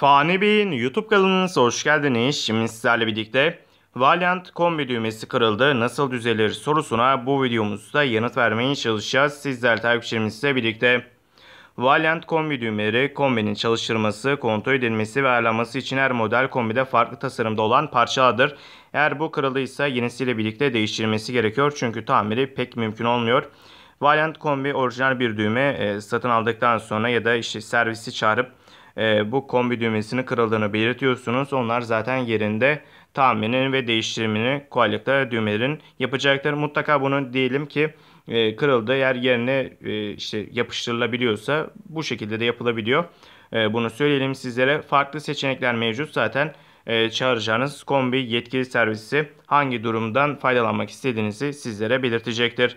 Fani Bey'in YouTube kanalınıza hoş geldiniz. Şimdi sizlerle birlikte Valiant kombi düğmesi kırıldı nasıl düzelir sorusuna bu videomuzda yanıt vermeye çalışacağız. Sizler takipçilerimizle birlikte Valiant kombi düğmeleri kombinin çalıştırması, kontrol edilmesi ve ayarlanması için her model kombide farklı tasarımda olan parçalardır. Eğer bu kırıldıysa yenisiyle birlikte değiştirilmesi gerekiyor çünkü tamiri pek mümkün olmuyor. Valiant kombi orijinal bir düğme e, satın aldıktan sonra ya da işte servisi çağırıp e, bu kombi düğmesinin kırıldığını belirtiyorsunuz. Onlar zaten yerinde tahminin ve değiştirimini kolaylıkla düğmelerin yapacaktır. Mutlaka bunu diyelim ki e, kırıldı yer yerine e, işte yapıştırılabiliyorsa bu şekilde de yapılabiliyor. E, bunu söyleyelim sizlere. Farklı seçenekler mevcut zaten. E, çağıracağınız kombi yetkili servisi hangi durumdan faydalanmak istediğinizi sizlere belirtecektir.